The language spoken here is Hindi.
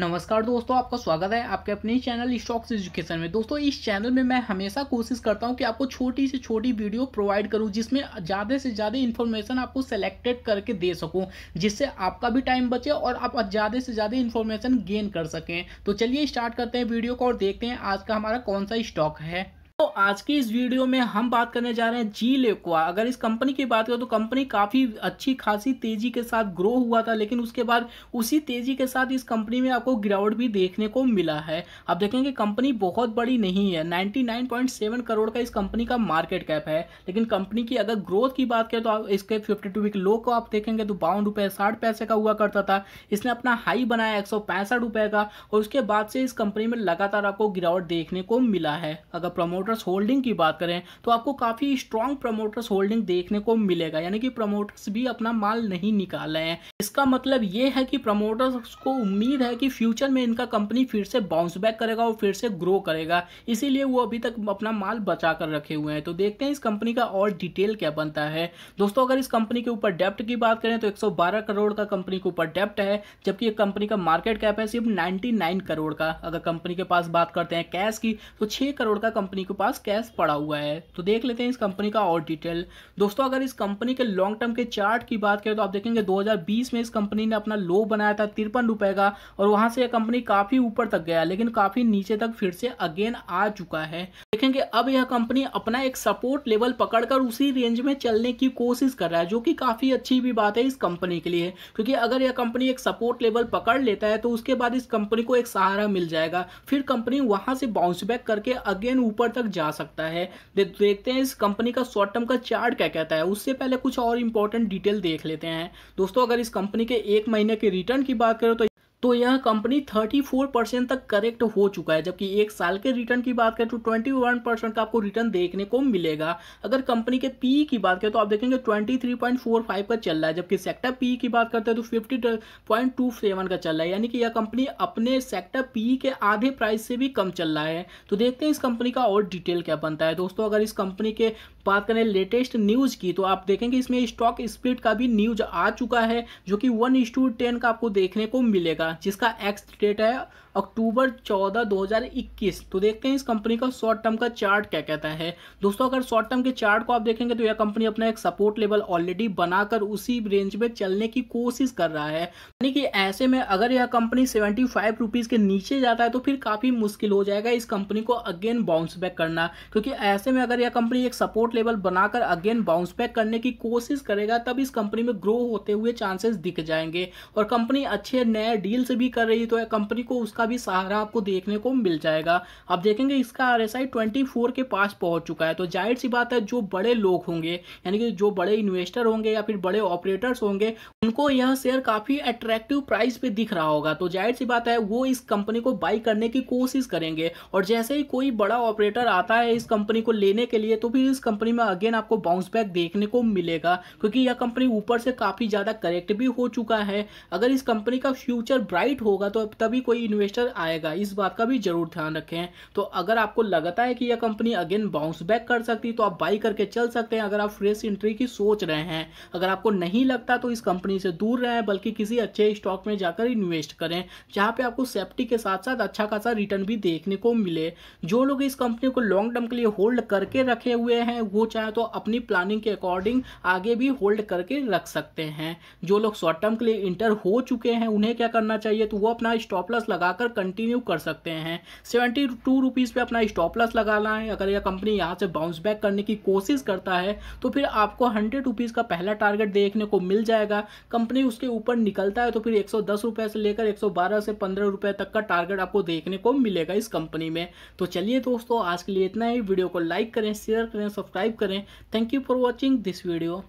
नमस्कार दोस्तों आपका स्वागत है आपके अपने चैनल स्टॉक्स एजुकेशन में दोस्तों इस चैनल में मैं हमेशा कोशिश करता हूं कि आपको छोटी से छोटी वीडियो प्रोवाइड करूं जिसमें ज़्यादा से ज़्यादा इन्फॉर्मेशन आपको सेलेक्टेड करके दे सकूं जिससे आपका भी टाइम बचे और आप ज़्यादा से ज़्यादा इन्फॉर्मेशन गेन कर सकें तो चलिए स्टार्ट करते हैं वीडियो को और देखते हैं आज का हमारा कौन सा स्टॉक है तो आज की इस वीडियो में हम बात करने जा रहे हैं जी लेकुआ अगर इस कंपनी की बात करें तो कंपनी काफ़ी अच्छी खासी तेज़ी के साथ ग्रो हुआ था लेकिन उसके बाद उसी तेज़ी के साथ इस कंपनी में आपको गिरावट भी देखने को मिला है आप देखेंगे कंपनी बहुत बड़ी नहीं है 99.7 करोड़ का इस कंपनी का मार्केट कैप है लेकिन कंपनी की अगर ग्रोथ की बात करें तो आप इसके फिफ्टी टू वीक लो को आप देखेंगे तो बावन रुपये साठ पैसे का हुआ करता था इसने अपना हाई बनाया एक रुपए का और उसके बाद से इस कंपनी में लगातार आपको गिरावट देखने को मिला है अगर प्रमोटर प्रमोटर्स होल्डिंग की बात करें तो आपको काफ़ी स्ट्रॉन्ग प्रमोटर्स होल्डिंग देखने को मिलेगा यानी कि प्रमोटर्स भी अपना माल नहीं निकाल रहे हैं इसका मतलब ये है कि प्रमोटर्स को उम्मीद है कि फ्यूचर में इनका कंपनी फिर से बाउंस बैक करेगा और फिर से ग्रो करेगा इसीलिए वो अभी तक अपना माल बचा कर रखे हुए हैं तो देखते हैं इस कंपनी का और डिटेल क्या बनता है दोस्तों अगर इस कंपनी के ऊपर डेप्ट की बात करें तो 112 करोड़ का कंपनी के ऊपर डेप्ट है जबकि कंपनी का मार्केट कैप है सिर्फ 99 करोड़ का अगर कंपनी के पास बात करते हैं कैश की तो 6 करोड़ का कंपनी के पास कैश पड़ा हुआ है तो देख लेते हैं इस कंपनी का और डिटेल दोस्तों अगर इस कंपनी के लॉन्ग टर्म के चार्ट की बात करें तो आप देखेंगे 2020 में इस कंपनी ने अपना लो बनाया था तिरपन रुपए का और वहां से यह कंपनी काफ़ी ऊपर तक गया लेकिन काफ़ी नीचे तक फिर से अगेन आ चुका है देखेंगे अब यह कंपनी अपना एक सपोर्ट लेवल पकड़कर उसी रेंज में चलने की कोशिश कर रहा है जो कि काफ़ी अच्छी भी बात है इस कंपनी के लिए क्योंकि अगर यह कंपनी एक सपोर्ट लेवल पकड़ लेता है तो उसके बाद इस कंपनी को एक सहारा मिल जाएगा फिर कंपनी वहां से बाउंस बैक करके अगेन ऊपर तक तक जा सकता है दे, देखते हैं इस कंपनी का शॉर्ट टर्म का चार्ट क्या कहता है उससे पहले कुछ और इंपॉर्टेंट डिटेल देख लेते हैं दोस्तों अगर इस कंपनी के एक महीने के रिटर्न की बात करें तो तो यह कंपनी 34 परसेंट तक करेक्ट हो चुका है जबकि एक साल के रिटर्न की बात करें तो 21 परसेंट का आपको रिटर्न देखने को मिलेगा अगर कंपनी के पी की बात करें तो आप देखेंगे 23.45 का चल रहा है जबकि सेक्टर पी की बात करते हैं तो 50.27 का चल रहा है यानी कि यह कंपनी अपने सेक्टर पी के आधे प्राइस से भी कम चल रहा है तो देखते हैं इस कंपनी का और डिटेल क्या बनता है दोस्तों अगर इस कंपनी के बात करें लेटेस्ट न्यूज़ की तो आप देखेंगे इसमें स्टॉक स्प्लिट का भी न्यूज आ चुका है जो कि वन का आपको देखने को मिलेगा का जिसका एक्स डेट है अक्टूबर चौदह दो हज़ार इक्कीस तो देखते हैं इस कंपनी का शॉर्ट टर्म का चार्ट क्या कहता है दोस्तों अगर शॉर्ट टर्म के चार्ट को आप देखेंगे तो यह कंपनी अपना एक सपोर्ट लेवल ऑलरेडी बनाकर उसी रेंज में चलने की कोशिश कर रहा है यानी कि ऐसे में अगर यह कंपनी सेवेंटी फाइव रुपीज़ के नीचे जाता है तो फिर काफ़ी मुश्किल हो जाएगा इस कंपनी को अगेन बाउंस बैक करना क्योंकि ऐसे में अगर यह कंपनी एक सपोर्ट लेवल बनाकर अगेन बाउंस बैक करने की कोशिश करेगा तब इस कंपनी में ग्रो होते हुए चांसेस दिख जाएंगे और कंपनी अच्छे नए डील मशीन से भी कर रही है तो कंपनी को उसका भी सहारा आपको देखने को मिल जाएगा अब देखेंगे इसका आर एस के पास पहुंच चुका है तो जाहिर सी बात है जो बड़े लोग होंगे यानी कि जो बड़े इन्वेस्टर होंगे या फिर बड़े ऑपरेटर्स होंगे उनको यह शेयर काफ़ी अट्रैक्टिव प्राइस पे दिख रहा होगा तो जाहिर सी बात है वो इस कंपनी को बाई करने की कोशिश करेंगे और जैसे ही कोई बड़ा ऑपरेटर आता है इस कंपनी को लेने के लिए तो फिर इस कंपनी में अगेन आपको बाउंस बैक देखने को मिलेगा क्योंकि यह कंपनी ऊपर से काफ़ी ज़्यादा करेक्ट भी हो चुका है अगर इस कंपनी का फ्यूचर ब्राइट होगा तो तभी कोई इन्वेस्टर आएगा इस बात का भी जरूर ध्यान रखें तो अगर आपको लगता है कि यह कंपनी अगेन बाउंस बैक कर सकती है तो आप बाई करके चल सकते हैं अगर आप फ्रेश एंट्री की सोच रहे हैं अगर आपको नहीं लगता तो इस कंपनी से दूर रहें बल्कि किसी अच्छे स्टॉक में जाकर इन्वेस्ट करें जहाँ पर आपको सेफ्टी के साथ साथ अच्छा खासा रिटर्न भी देखने को मिले जो लोग इस कंपनी को लॉन्ग टर्म के लिए होल्ड करके रखे हुए हैं वो चाहे तो अपनी प्लानिंग के अकॉर्डिंग आगे भी होल्ड करके रख सकते हैं जो लोग शॉर्ट टर्म के लिए इंटर हो चुके हैं उन्हें क्या करना चाहिए तो वो अपना स्टॉप लॉस लगाकर कंटिन्यू कर सकते हैं सेवेंटी टू रुपीज़ पर अपना स्टॉप लॉस लगाना है अगर यह कंपनी यहाँ से बाउंस बैक करने की कोशिश करता है तो फिर आपको हंड्रेड रुपीज़ का पहला टारगेट देखने को मिल जाएगा कंपनी उसके ऊपर निकलता है तो फिर एक रुपए से लेकर एक से पंद्रह तक का टारगेट आपको देखने को मिलेगा इस कंपनी में तो चलिए दोस्तों आज के लिए इतना ही वीडियो को लाइक करें शेयर करें सब्सक्राइब करें thank you for watching this video